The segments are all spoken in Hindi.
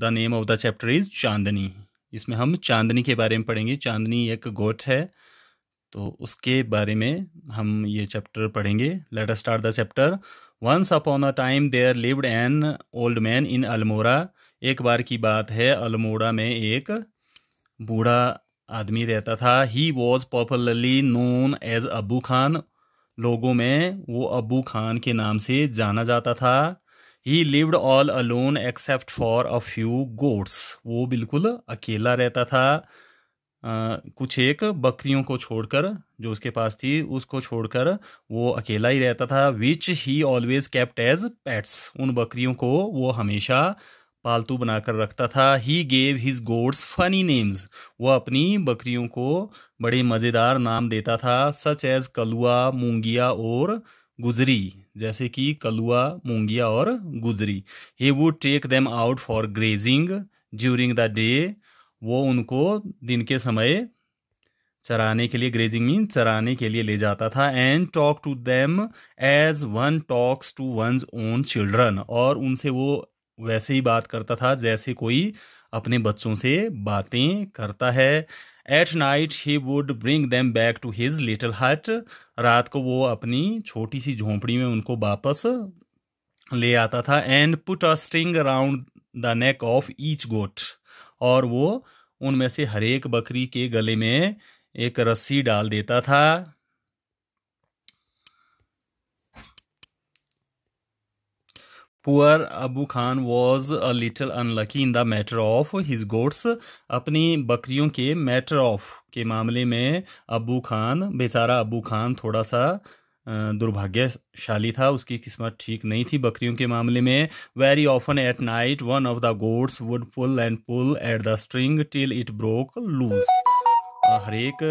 The name of the chapter is Chandni इसमें हम चांदनी के बारे में पढ़ेंगे चांदनी एक गोट है तो उसके बारे में हम ये चैप्टर पढ़ेंगे let us start the chapter once upon a time there lived an old man in Almora एक बार की बात है अल्मोड़ा में एक बूढ़ा आदमी रहता था he was popularly known as Abu Khan लोगों में वो अबू खान के नाम से जाना जाता था he lived all alone except for a few goats वो बिल्कुल अकेला रहता था आ, कुछ एक बकरियों को छोड़कर जो उसके पास थी उसको छोड़कर वो अकेला ही रहता था which he always kept as pets उन बकरियों को वो हमेशा पालतू बनाकर रखता था he gave his goats funny names वह अपनी बकरियों को बड़े मज़ेदार नाम देता था सच एज कलुआ मूंगिया और गुजरी जैसे कि कलुआ मूंगिया और Gujri he would take them out for grazing during the day वो उनको दिन के समय चराने के लिए ग्रेजिंग मीन चराने के लिए ले जाता था and talk to them as one talks to one's own children और उनसे वो वैसे ही बात करता था जैसे कोई अपने बच्चों से बातें करता है at night he would bring them back to his little hut रात को वो अपनी छोटी सी झोंपड़ी में उनको वापस ले आता था and put a string around the neck of each goat और वो उनमें से हरेक बकरी के गले में एक रस्सी डाल देता था poor Abu Khan was a little unlucky in the matter of his goats अपनी बकरियों के मैटर ऑफ के मामले में अबू खान बेचारा अबू खान थोड़ा सा दुर्भाग्यशाली था उसकी किस्मत ठीक नहीं थी बकरियों के मामले में very often at night one of the goats would pull and pull at the string till it broke loose हरेक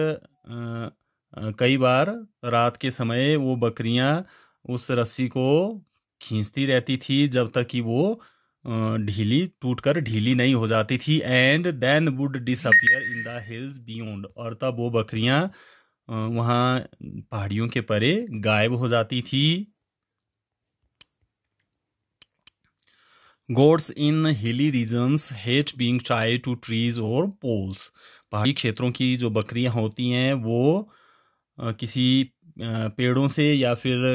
कई बार रात के समय वो बकरियां उस रस्सी को खींचती रहती थी जब तक कि वो ढीली टूटकर ढीली नहीं हो जाती थी and then would disappear in the hills beyond और तब वो बकरियां वहाँ पहाड़ियों के परे गायब हो जाती थी goats in hilly regions hate being tied to trees और पोल्स पहाड़ी क्षेत्रों की जो बकरियां होती हैं वो किसी पेड़ों से या फिर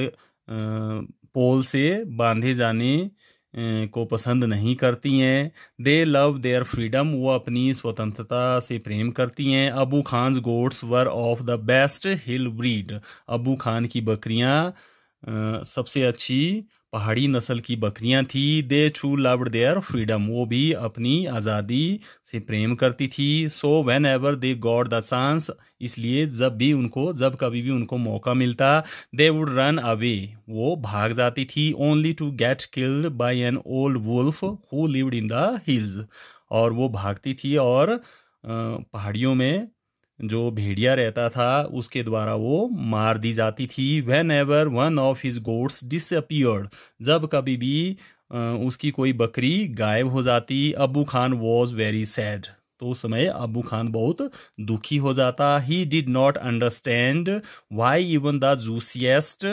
पोल से बांधे जाने को पसंद नहीं करती हैं दे लव देयर फ्रीडम वो अपनी स्वतंत्रता से प्रेम करती हैं Abu Khan goats were of the best hill breed Abu Khan की बकरियां सबसे अच्छी पहाड़ी नस्ल की बकरियां थी दे छू लव्ड देयर फ्रीडम वो भी अपनी आज़ादी से प्रेम करती थी so whenever they got the chance इसलिए जब भी उनको जब कभी भी उनको मौका मिलता दे वुड रन अवे वो भाग जाती थी only to get killed by an old wolf who lived in the hills और वो भागती थी और पहाड़ियों में जो भेड़िया रहता था उसके द्वारा वो मार दी जाती थी whenever one of his goats disappeared जब कभी भी उसकी कोई बकरी गायब हो जाती Abu Khan was very sad तो उस समय अबू खान बहुत दुखी हो जाता he did not understand why even the juiciest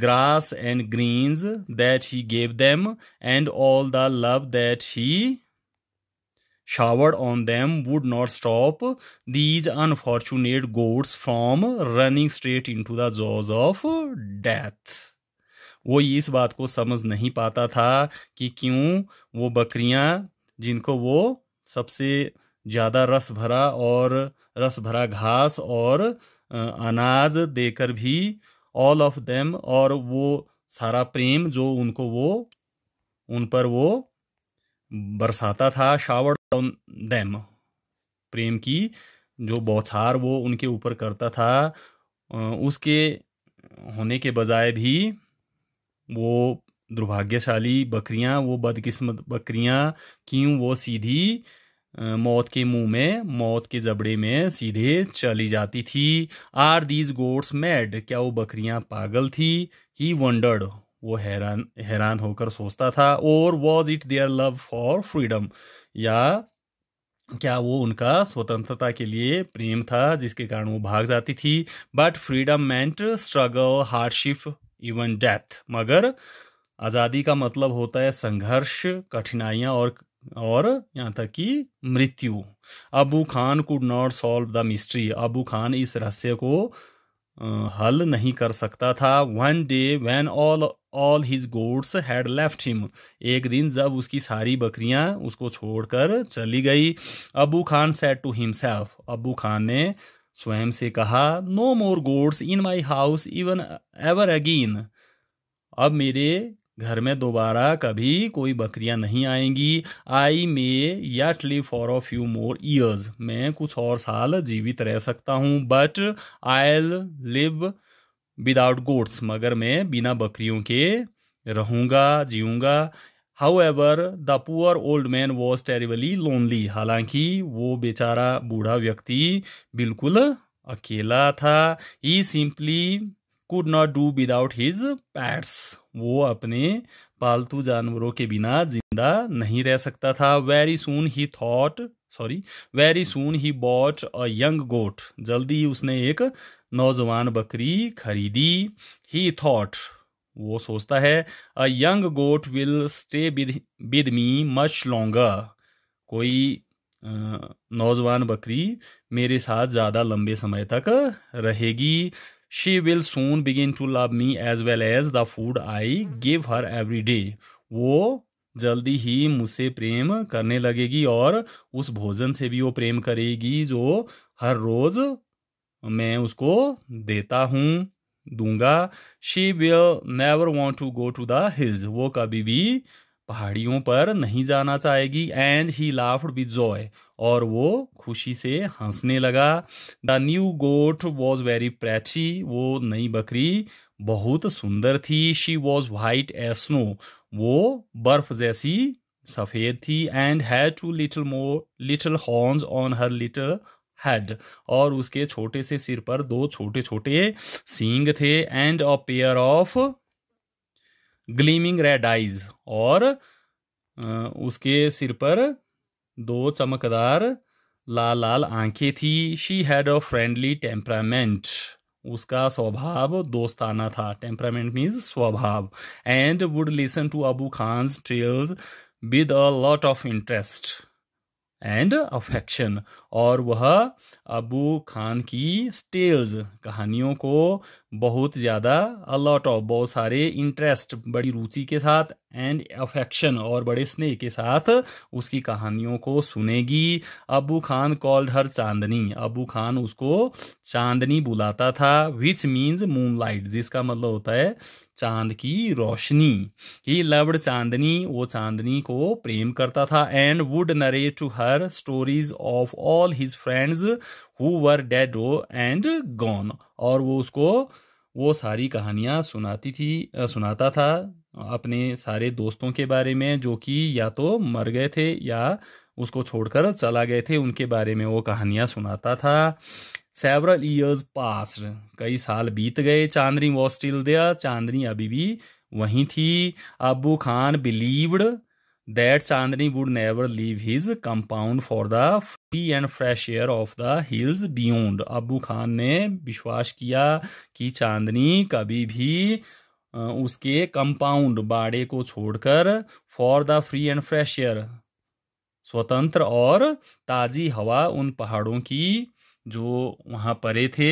grass and greens that he gave them and all the love that he showered on them would not stop these unfortunate goats from running straight into the jaws of death. वो इस बात को समझ नहीं पाता था कि क्यों वो बकरियां जिनको वो सबसे ज़्यादा रस भरा और रस भरा घास और अनाज देकर भी ऑल ऑफ देम और वो सारा प्रेम जो उनको वो उन पर वो बरसाता था शावर देम प्रेम की जो बौछार वो उनके ऊपर करता था उसके होने के बजाय भी वो दुर्भाग्यशाली बकरियां वो बदकिस्मत बकरियां क्यों वो सीधी मौत के मुंह में मौत के जबड़े में सीधे चली जाती थी आर दीज गोड्स मैड क्या वो बकरियां पागल थी ही वंडर्ड वो हैरान हैरान होकर सोचता था और was it their love for freedom या क्या वो उनका स्वतंत्रता के लिए प्रेम था जिसके कारण वो भाग जाती थी but freedom meant struggle hardship even death मगर आज़ादी का मतलब होता है संघर्ष कठिनाइयाँ और और यहाँ तक कि मृत्यु Abu Khan could not solve the mystery Abu Khan इस रहस्य को हल नहीं कर सकता था one day when all all his goats had left him एक दिन जब उसकी सारी बकरियां उसको छोड़कर चली गई Abu Khan said to himself Abu Khan ने स्वयं से कहा no more goats in my house even ever again अब मेरे घर में दोबारा कभी कोई बकरियां नहीं आएंगी I may yet live for a few more years मैं कुछ और साल जीवित रह सकता हूँ but I live without goats मगर मैं बिना बकरियों के रहूँगा जीऊँगा however the poor old man was terribly lonely हालांकि वो बेचारा बूढ़ा व्यक्ति बिल्कुल अकेला था he simply could not do without his pets वो अपने पालतू जानवरों के बिना जिंदा नहीं रह सकता था very soon he thought sorry very soon he bought a young goat जल्दी ही उसने एक नौजवान बकरी खरीदी ही थॉट वो सोचता है a young goat will stay with me much longer कोई नौजवान बकरी मेरे साथ ज़्यादा लंबे समय तक रहेगी she will soon begin to love me as well as the food I give her every day वो जल्दी ही मुझसे प्रेम करने लगेगी और उस भोजन से भी वो प्रेम करेगी जो हर रोज मैं उसको देता हूँ दूंगा she will never want to go to the hills वो कभी भी पहाड़ियों पर नहीं जाना चाहेगी and he laughed with joy और वो खुशी से हंसने लगा the new goat was very pretty वो नई बकरी बहुत सुंदर थी she was white as snow वो बर्फ जैसी सफेद थी and had two little more little horns on her little head और उसके छोटे से सिर पर दो छोटे छोटे सींग थे and a pair of gleaming red eyes और उसके सिर पर दो चमकदार लाल लाल आंखें थी she had a friendly temperament उसका स्वभाव दोस्ताना था टेम्परामेंट मीन्स स्वभाव and would listen to Abu Khan's tales with a lot of interest and affection और वह अबू खान की स्टेल्स कहानियों को बहुत ज़्यादा अलॉट ऑफ बहुत सारे इंटरेस्ट बड़ी रुचि के साथ एंड अफेक्शन और बड़े स्नेह के साथ उसकी कहानियों को सुनेगी अबू खान कॉल्ड हर चांदनी अबू खान उसको चांदनी बुलाता था विच मीन्स मून लाइट जिसका मतलब होता है चांद की रोशनी ही लव्ड चांदनी वो चांदनी को प्रेम करता था and would narrate to her stories of all his friends who were dead and gone और वो उसको वो सारी कहानियाँ सुनाती थी सुनाता था अपने सारे दोस्तों के बारे में जो कि या तो मर गए थे या उसको छोड़कर चला गए थे उनके बारे में वो कहानियाँ सुनाता था सेवरल ईयर्स पास कई साल बीत गए चांदनी वॉज स्टिल दिया चांदनी अभी भी वहीं थी Abu Khan believed that Chandni would never leave his compound for the free and fresh air of the hills beyond Abu Khan ने विश्वास किया कि चांदनी कभी भी उसके कंपाउंड बाड़े को छोड़कर for the free and fresh air स्वतंत्र और ताज़ी हवा उन पहाड़ों की जो वहाँ परे थे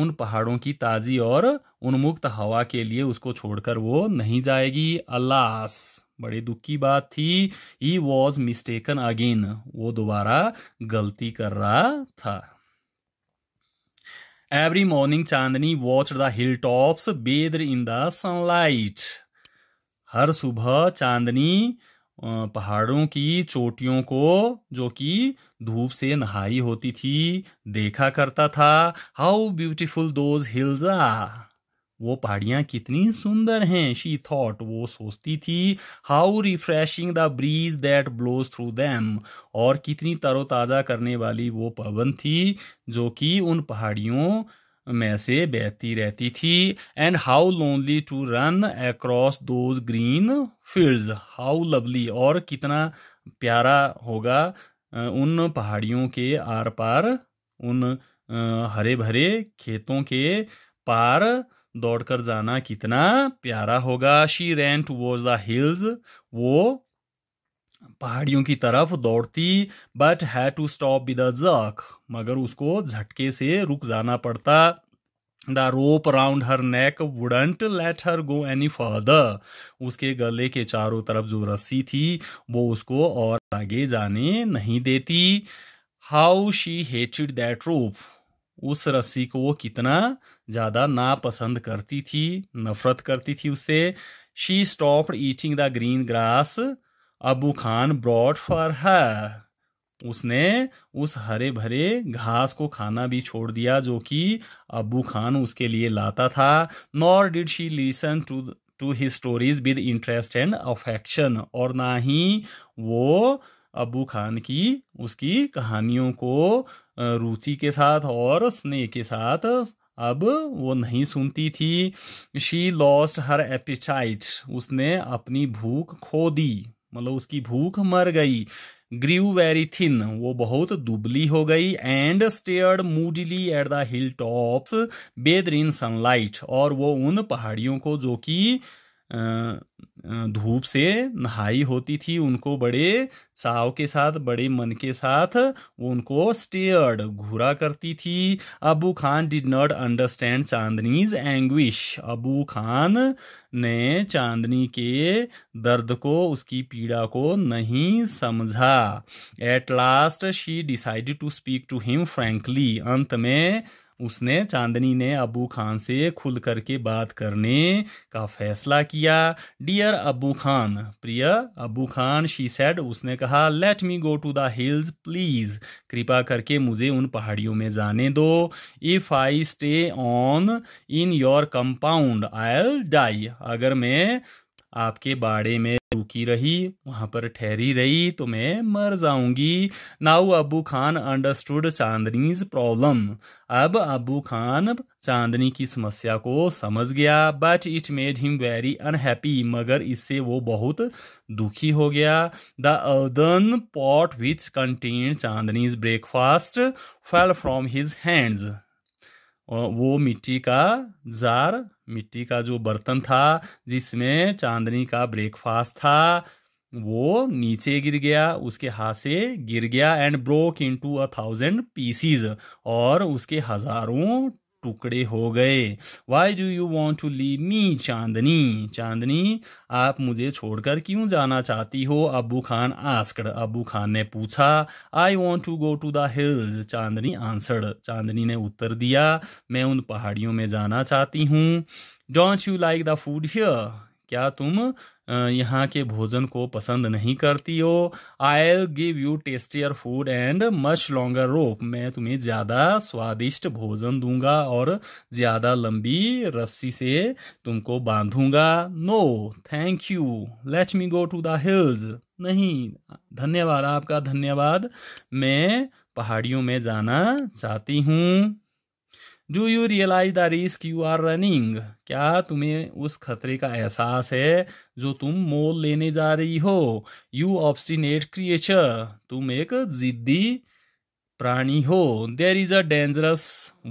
उन पहाड़ों की ताज़ी और उन्मुक्त हवा के लिए उसको छोड़कर वो नहीं जाएगी अलास बड़ी दुख की बात थी ही वॉज मिस्टेकन अगेन वो दोबारा गलती कर रहा था every morning Chandni watch the hill tops bathed in the sunlight हर सुबह चांदनी पहाड़ों की चोटियों को जो कि धूप से नहाई होती थी देखा करता था how beautiful those hills are वो पहाड़ियाँ कितनी सुंदर हैं शी थॉट वो सोचती थी how refreshing the breeze that blows through them और कितनी तरोताज़ा करने वाली वो पवन थी जो कि उन पहाड़ियों में से बहती रहती थी and how lonely to run across those green fields how lovely और कितना प्यारा होगा उन पहाड़ियों के आर पार उन हरे भरे खेतों के पार दौड़कर जाना कितना प्यारा होगा she ran towards the hills वो पहाड़ियों की तरफ दौड़ती बट है टू स्टॉप विद मगर उसको झटके से रुक जाना पड़ता the rope round her neck wouldn't let her go any further उसके गले के चारों तरफ जो रस्सी थी वो उसको और आगे जाने नहीं देती how she hated that rope उस रस्सी को वो कितना ज़्यादा नापसंद करती थी नफरत करती थी उससे she stop eating the green grass Abu Khan brought for her उसने उस हरे भरे घास को खाना भी छोड़ दिया जो कि अबू खान उसके लिए लाता था nor did she listen to to his stories with interest and affection और ना ही वो अबू खान की उसकी कहानियों को रुचि के साथ और स्नेह के साथ अब वो नहीं सुनती थी शी लॉस्ट हर एपिचाइट उसने अपनी भूख खो दी मतलब उसकी भूख मर गई ग्रीव वेरी थिन वो बहुत दुबली हो गई and stared moodily at the hill tops bathed in sunlight और वो उन पहाड़ियों को जो कि धूप से नहाई होती थी उनको बड़े चाव के साथ बड़े मन के साथ वो उनको स्टेयर्ड घूरा करती थी Abu Khan did not understand Chandni's anguish Abu Khan ने चांदनी के दर्द को उसकी पीड़ा को नहीं समझा at last she decided to speak to him frankly अंत में उसने चांदनी ने अबू खान से खुल करके बात करने का फैसला किया डियर अबू खान प्रिय अबू खान शी सेड उसने कहा let me go to the hills please कृपा करके मुझे उन पहाड़ियों में जाने दो if I stay on in your compound I'll die अगर मैं आपके बाड़े में रुकी रही वहां पर ठहरी रही तो मैं मर जाऊंगी now Abu Khan understood Chandni's problem अब अबू खान चांदनी की समस्या को समझ गया but it made him very unhappy मगर इससे वो बहुत दुखी हो गया the earthen pot which contain Chandni's breakfast fell from his hands वो मिट्टी का जार मिट्टी का जो बर्तन था जिसमें चांदनी का ब्रेकफास्ट था वो नीचे गिर गया उसके हाथ से गिर गया and broke into a thousand pieces और उसके हजारों टुकड़े हो गए why do you want to leave me Chandni Chandni आप मुझे छोड़कर क्यों जाना चाहती हो अबू खान आस्कड अबू खान ने पूछा I want to go to the hills Chandni answer Chandni ने उत्तर दिया मैं उन पहाड़ियों में जाना चाहती हूँ don't you like the food here क्या तुम यहाँ के भोजन को पसंद नहीं करती हो I give you tastier food and much longer rope मैं तुम्हें ज़्यादा स्वादिष्ट भोजन दूंगा और ज़्यादा लंबी रस्सी से तुमको बांधूंगा no thank you let me go to the hills नहीं धन्यवाद आपका धन्यवाद मैं पहाड़ियों में जाना चाहती हूँ do you realise the risk you are running क्या तुम्हें उस खतरे का एहसास है जो तुम मोल लेने जा रही हो यू ऑब्स्टिनेट क्रिएचर तुम एक जिद्दी प्राणी हो there is a dangerous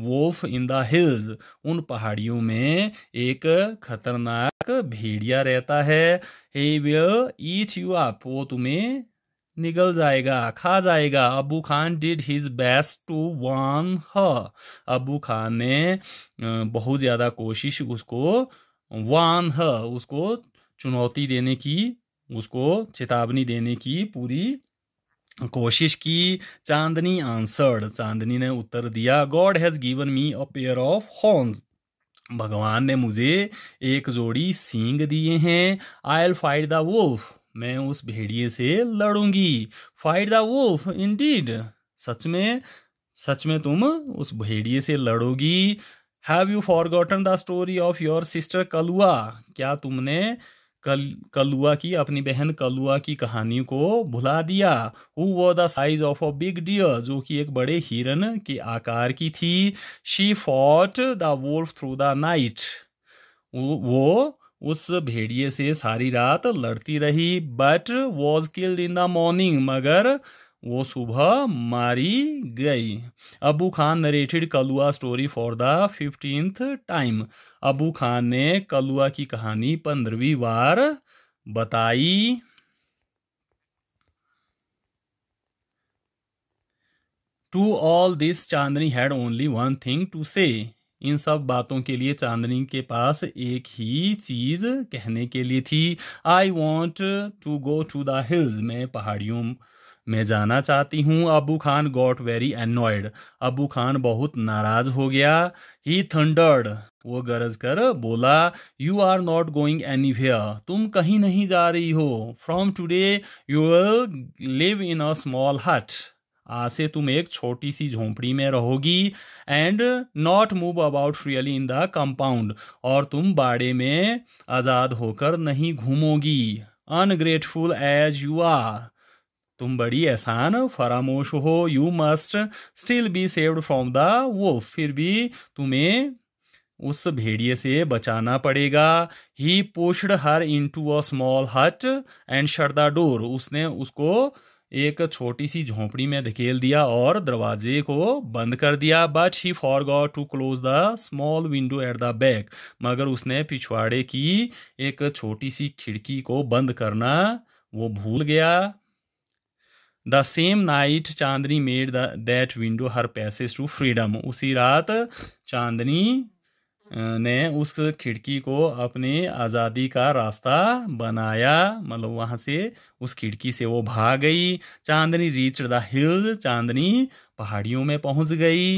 wolf in the hills उन पहाड़ियों में एक खतरनाक भेड़िया रहता है he will eat you up वो तुम्हें निगल जाएगा खा जाएगा Abu Khan did his best to win her Abu Khan ने बहुत ज़्यादा कोशिश उसको वान ह उसको चुनौती देने की उसको चेतावनी देने की पूरी कोशिश की चांदनी आंसर्ड चांदनी ने उत्तर दिया God has given me a pair of horn भगवान ने मुझे एक जोड़ी सींग दिए हैं I'll fight the wolf मैं उस भेड़िए से लड़ूंगी फाइट द वुल्फ इंडीड सच में सच में तुम उस भेड़िए से लड़ोगी have you forgotten the story of your sister Kalua क्या तुमने कल कलुआ की अपनी बहन कलुआ की कहानी को भुला दिया who was the size of a big deer जो कि एक बड़े हिरन के आकार की थी she fought the wolf through the night वो उस भेड़िए से सारी रात लड़ती रही but was killed in the morning मगर वो सुबह मारी गई Abu Khan narrated Kalua story for the fifteenth time Abu Khan ने कलुआ की कहानी पंद्रहवीं बार बताई to all this Chandni had only one thing to say इन सब बातों के लिए चांदनी के पास एक ही चीज कहने के लिए थी I want to go to the hills मैं पहाड़ियों में जाना चाहती हूँ Abu Khan got very annoyed Abu Khan बहुत नाराज हो गया ही थंडर्ड वो गरज कर बोला you are not going any तुम कहीं नहीं जा रही हो from today you will live in a small hut आज से तुम एक छोटी सी झोंपड़ी में रहोगी and not move about freely in the compound और तुम बाड़े में आज़ाद होकर नहीं घूमोगी अनग्रेटफुल एज यू आर तुम बड़ी एहसान फरामोश हो you must still be saved from the वो फिर भी तुम्हें उस भेड़िए से बचाना पड़ेगा he pushed her into a small hut and shut the door उसने उसको एक छोटी सी झोंपड़ी में धकेल दिया और दरवाजे को बंद कर दिया but she forgot to close the small window at the back मगर उसने पिछवाड़े की एक छोटी सी खिड़की को बंद करना वो भूल गया the same night Chandni made that window her passage to freedom उसी रात चांदनी ने उस खिड़की को अपनी आज़ादी का रास्ता बनाया मतलब वहाँ से उस खिड़की से वो भाग गई Chandni reach the hills Chandni पहाड़ियों में पहुंच गई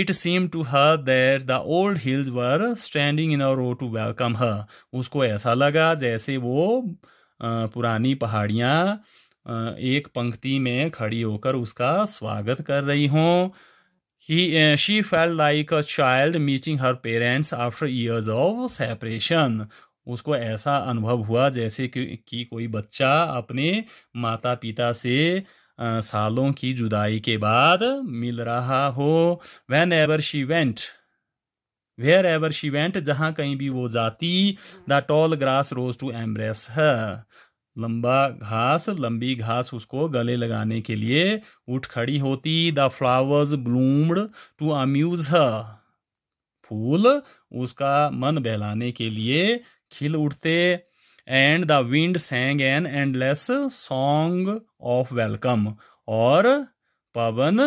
it seem to her that the old hills were standing in a row to welcome her उसको ऐसा लगा जैसे वो पुरानी पहाड़ियाँ एक पंक्ति में खड़ी होकर उसका स्वागत कर रही हों He, uh, she felt like a child meeting her parents after years of separation. उसको ऐसा अनुभव हुआ जैसे कि, कि कोई बच्चा अपने माता पिता से आ, सालों की जुदाई के बाद मिल रहा हो whenever she went wherever she went जहाँ कहीं भी वो जाती the tall grass rose to embrace her लंबा घास लंबी घास उसको गले लगाने के लिए उठ खड़ी होती the flowers bloomed to amuse her फूल उसका मन बहलाने के लिए खिल उठते and the wind sang an endless song of welcome और पवन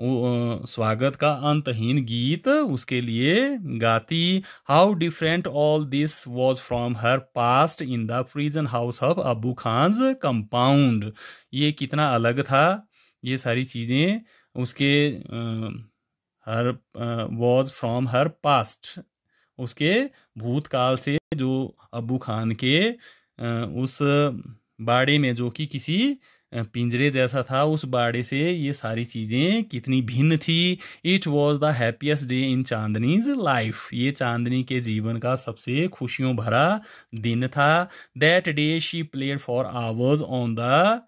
स्वागत का अंतहीन गीत उसके लिए गाती how different all this was from her past in the frozen house of Abu Khan's compound ये कितना अलग था ये सारी चीज़ें उसके her was from her past उसके भूतकाल से जो अबू खान के उस बाड़े में जो कि किसी पिंजरे जैसा था उस बाड़े से ये सारी चीज़ें कितनी भिन्न थी it was the happiest day in Chandni's life ये चांदनी के जीवन का सबसे खुशियों भरा दिन था that day she played for hours on the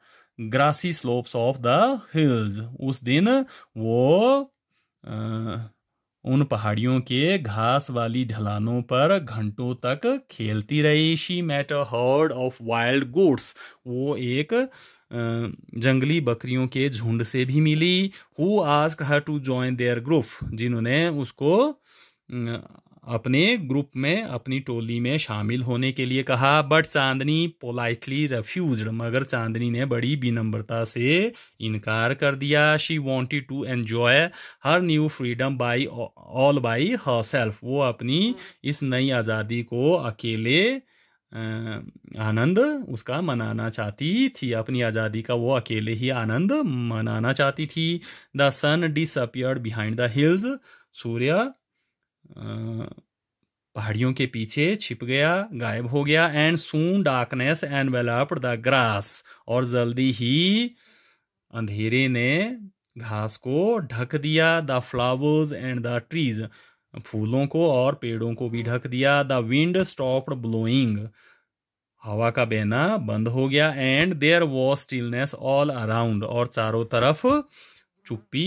grassy slopes of the hills उस दिन वो आ, उन पहाड़ियों के घास वाली ढलानों पर घंटों तक खेलती रही she met a herd of wild goats वो एक जंगली बकरियों के झुंड से भी मिली who asked her to join their group जिन्होंने उसको अपने ग्रुप में अपनी टोली में शामिल होने के लिए कहा बट चांदनी पोलाइटली रेफ्यूज मगर चांदनी ने बड़ी विनम्रता से इनकार कर दिया she wanted to enjoy her new freedom by all by herself वो अपनी इस नई आज़ादी को अकेले आनंद उसका मनाना चाहती थी अपनी आज़ादी का वो अकेले ही आनंद मनाना चाहती थी the sun disappeared behind the hills सूर्य पहाड़ियों के पीछे छिप गया गायब हो गया and soon darkness and the grass और जल्दी ही अंधेरे ने घास को ढक दिया the flowers and the trees फूलों को और पेड़ों को भी ढक दिया द विंड स्टॉप्ड ब्लोइंग हवा का बहना बंद हो गया and there was stillness all around और चारों तरफ चुप्पी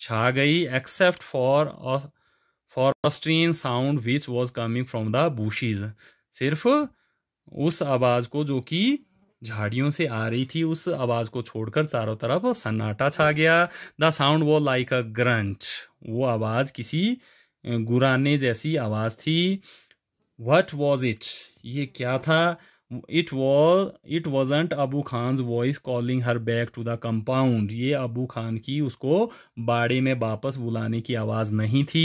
छा गई except for strange sound which was coming from the bushes सिर्फ उस आवाज़ को जो कि झाड़ियों से आ रही थी उस आवाज़ को छोड़कर चारों तरफ सन्नाटा छा गया the sound was like a grunt वो आवाज़ किसी गुराने जैसी आवाज़ थी वट वॉज इट ये क्या था it was it wasn't Abu Khan voice calling her back to the compound ये अबू खान की उसको बाड़े में वापस बुलाने की आवाज़ नहीं थी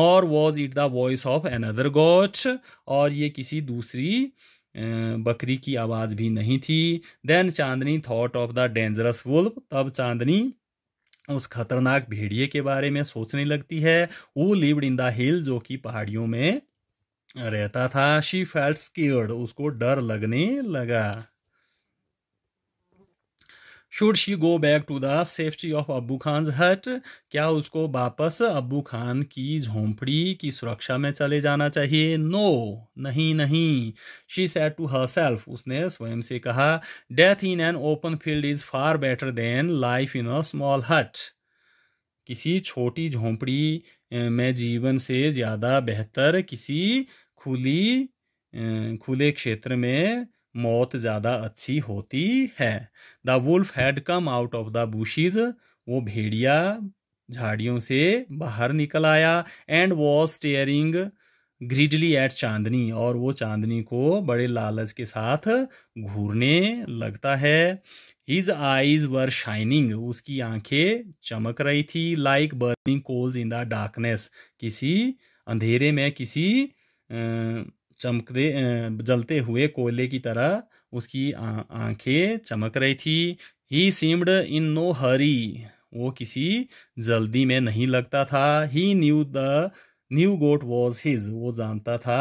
nor was it the voice of another goat और ये किसी दूसरी बकरी की आवाज़ भी नहीं थी then Chandni thought of the dangerous wolf तब चांदनी उस खतरनाक भेड़िए के बारे में सोचने लगती है वो लिव्ड इन द हिल जो कि पहाड़ियों में रहता था शी फेल्ट स्केर्ड उसको डर लगने लगा should she go back to the safety of Abu Khan hut क्या उसको वापस अबू खान की झोंपड़ी की सुरक्षा में चले जाना चाहिए नो no, नहीं नहीं she said to herself उसने स्वयं से कहा death in an open field is far better than life in a small hut किसी छोटी झोंपड़ी में जीवन से ज़्यादा बेहतर किसी खुली खुले क्षेत्र में मौत ज़्यादा अच्छी होती है the wolf had come out of the bushes वो भेड़िया झाड़ियों से बाहर निकल आया and was staring greedily at Chandni और वो चांदनी को बड़े लालच के साथ घूरने लगता है हिज आईज वर शाइनिंग उसकी आंखें चमक रही थी like burning coals in the darkness किसी अंधेरे में किसी चमकते जलते हुए कोयले की तरह उसकी आंखें चमक रही थी ही सीम्ड इन नो हरी वो किसी जल्दी में नहीं लगता था he knew the new goat was his वो जानता था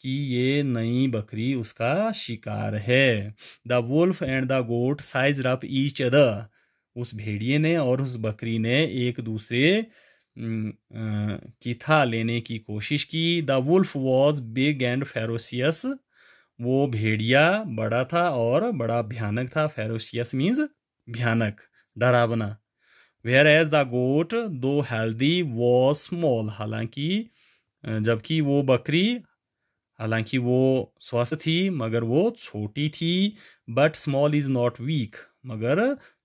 कि ये नई बकरी उसका शिकार है the wolf and the goat size up each other उस भेड़िए ने और उस बकरी ने एक दूसरे की था लेने की कोशिश की the wolf was big and ferocious वो भेड़िया बड़ा था और बड़ा भयानक था फेरोसियस मीन्स भयानक डरावना वेयर एज द गोट दो हेल्दी वो स्मॉल हालांकि जबकि वो बकरी हालांकि वो स्वस्थ थी मगर वो छोटी थी but small is not weak मगर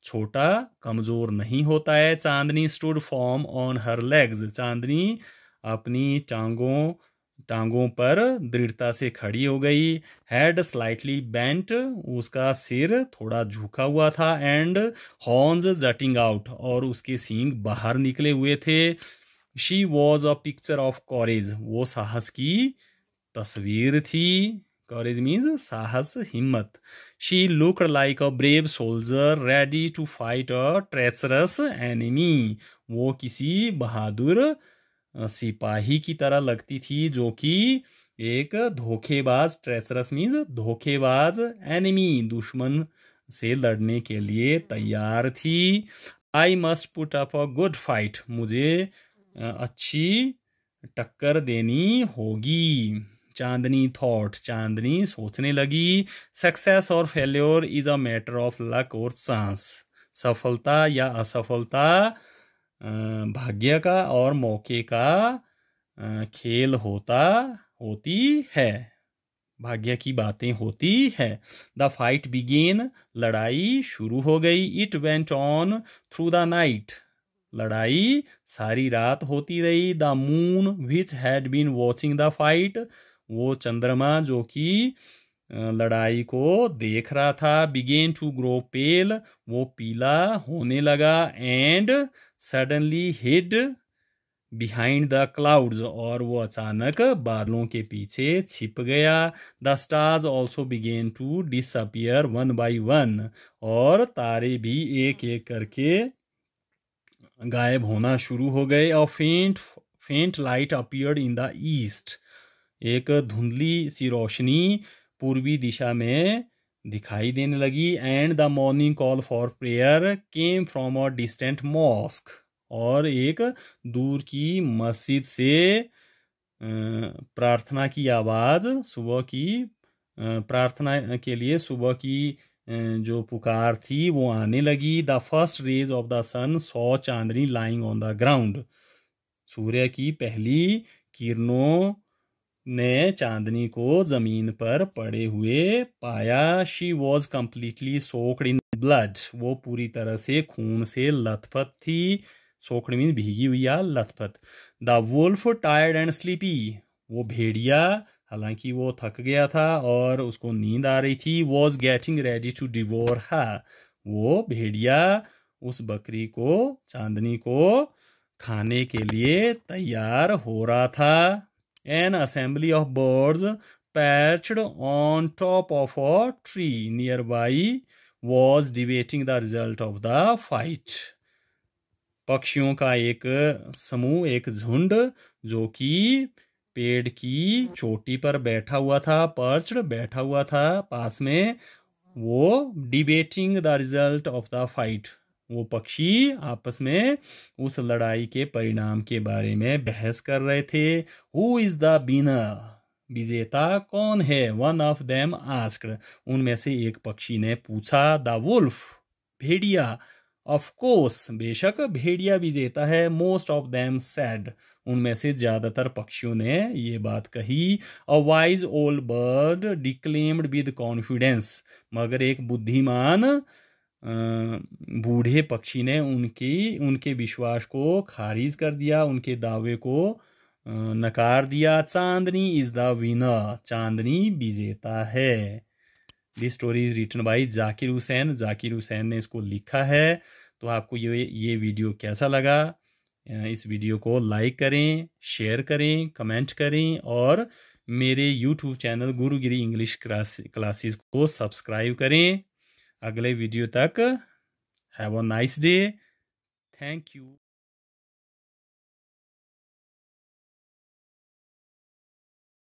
छोटा कमज़ोर नहीं होता है Chandni stood firm on her legs Chandni अपनी टांगों टांगों पर दृढ़ता से खड़ी हो गई हेड स्लाइटली बेंट उसका सिर थोड़ा झुका हुआ था एंड हॉर्न्स जटिंग आउट और उसके सींग बाहर निकले हुए थे she was a picture of courage वो साहस की तस्वीर थी कॉरेज मीन्स साहस हिम्मत she look like a brave soldier ready to fight a treacherous enemy वो किसी बहादुर सिपाही की तरह लगती थी जो कि एक धोखेबाज ट्रेसरस मीन्स धोखेबाज एनिमी दुश्मन से लड़ने के लिए तैयार थी I must put up a good fight मुझे अच्छी टक्कर देनी होगी चांदनी थॉट चांदनी सोचने लगी सक्सेस और failure is a matter of luck और चांस सफलता या असफलता भाग्य का और मौके का खेल होता होती है भाग्य की बातें होती है द फाइट बिगेन लड़ाई शुरू हो गई it went on through the night लड़ाई सारी रात होती रही the moon which had been watching the fight वो चंद्रमा जो कि लड़ाई को देख रहा था बिगेन टू ग्रो पेल वो पीला होने लगा and suddenly hid behind the clouds और वो अचानक बादलों के पीछे छिप गया the stars also began to disappear one by one और तारे भी एक एक करके गायब होना शुरू हो गए और faint faint light appear in the east एक धुंधली सी रोशनी पूर्वी दिशा में दिखाई देने लगी and the morning call for prayer came from a distant mosque और एक दूर की मस्जिद से प्रार्थना की आवाज़ सुबह की प्रार्थना के लिए सुबह की जो पुकार थी वो आने लगी the first rays of the sun saw Chandni lying on the ground सूर्य की पहली किरणों ने चांदनी को जमीन पर पड़े हुए पाया she was completely soaked in blood वो पूरी तरह से खून से लथपथ थी सोखड़ मीन भीगी हुई या लथपथ the wolf tired and sleepy वो भेड़िया हालांकि वो थक गया था और उसको नींद आ रही थी was getting ready to devour her वो भेड़िया उस बकरी को चांदनी को खाने के लिए तैयार हो रहा था an assembly of birds perched on top of a tree nearby was debating the result of the fight पक्षियों का एक समूह एक झुंड जो कि पेड़ की चोटी पर बैठा हुआ था पर्च बैठा हुआ था पास में वो debating the result of the fight वो पक्षी आपस में उस लड़ाई के परिणाम के बारे में बहस कर रहे थे हु इज द बीनर विजेता कौन है वन ऑफ देम आस्क्ड उनमें से एक पक्षी ने पूछा द वुल्फ भेड़िया ऑफ कोर्स बेशक भेड़िया विजेता है मोस्ट ऑफ देम सैड उनमें से ज्यादातर पक्षियों ने ये बात कही a wise old bird declaimed with confidence मगर एक बुद्धिमान बूढ़े पक्षी ने उनकी उनके विश्वास को खारिज कर दिया उनके दावे को नकार दिया Chandni is the winner Chandni विजेता है this story is written by Zakir Hussain Zakir Hussain ने इसको लिखा है तो आपको ये ये वीडियो कैसा लगा इस वीडियो को लाइक करें शेयर करें कमेंट करें और मेरे YouTube channel Gurugiri English classes को सब्सक्राइब करें अगले वीडियो तक have a nice day thank you